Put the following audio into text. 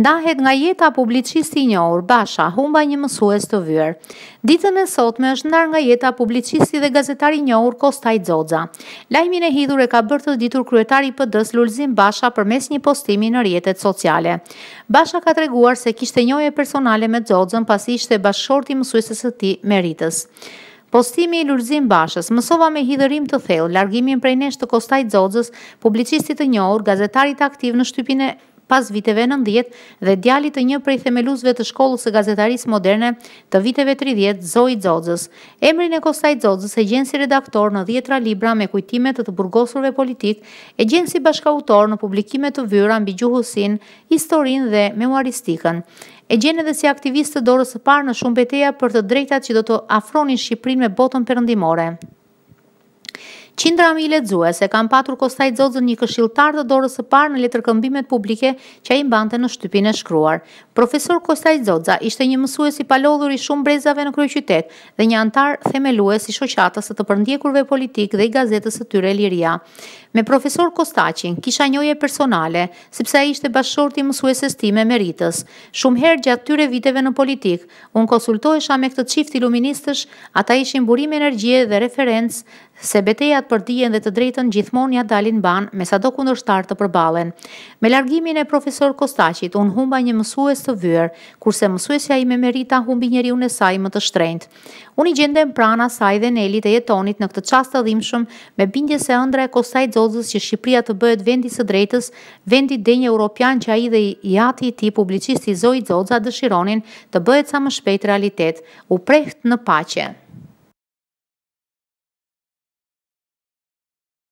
ndahet nga jeta publicisti një orë, basha, humba një mësues të vyër. Ditën e sot me është ndar nga jeta publicisti dhe gazetari një orë, Kostaj Zodza. Lajmin e hidhur e ka bërtë të ditur kryetari për dës lullzim basha për mes një postimi në rjetet sociale. Basha ka treguar se kishte njoje personale me Zodzën pasi ishte bashkorti mësuesës të ti meritës. Postimi i lurzim bashës, mësova me hidërim të thellë largimin prej nesh të Kostaj Xoxës, publicistit të njohur, gazetarit aktiv në shtypin e pas viteve 90 dhe djalit të një prej themeluzve të shkollës së gazetarisë moderne të viteve 30, Zoi Xoxës. Emrin e Kostaj Xoxës e gjensi redaktor në 10ra libra me kujtime të të burgosurve politik, e gjensi bashkautor në publikime të vëra mbi gjuhësinë, historinë dhe memoristikën. E gjen edhe si aktivist të dorës së parë në shumë betejë për të drejtat që do të afronin Shqipërinë me botën perëndimore. Qindra mi ledzue se kam patur Kostaj Zodzën një këshiltar të dorës e parë në letërkëmbimet publike që a imbante në shtypin e shkruar. Profesor Kostaj Zodza ishte një mësues i palodhur i shumë brezave në kryo qytet dhe një antar themelues i shoqatës të përndjekurve politik dhe i gazetës të tyre Liria. Me profesor Kostacin kisha njoje personale, sepse a ishte bashkëshorti mësueses stime me meritës. Shumë herë gjatë tyre viteve në politik, unë konsultohesha me këtë qift iluministës, ata ishin burim energjie dhe referencë se betejat për dijen dhe të drejtën gjithmonë ja dalin ban me sa do kundërshtar të përballen. Me largimin e profesor Kostaqit un humba një mësues të vyer, kurse mësuesja me Merita humbi unë e saj më të shtrenjtë. Unë i gjendem prana saj dhe Neli të jetonit në këtë qast të dhimshëm me bindje se ëndra e Kostaj Zozës që Shqipëria të bëhet vendi së drejtës, vendi denjë europian që ai dhe i ati i ti publicisti Zoi a dëshironin të bëhet sa më shpejt realitet, u në paqe.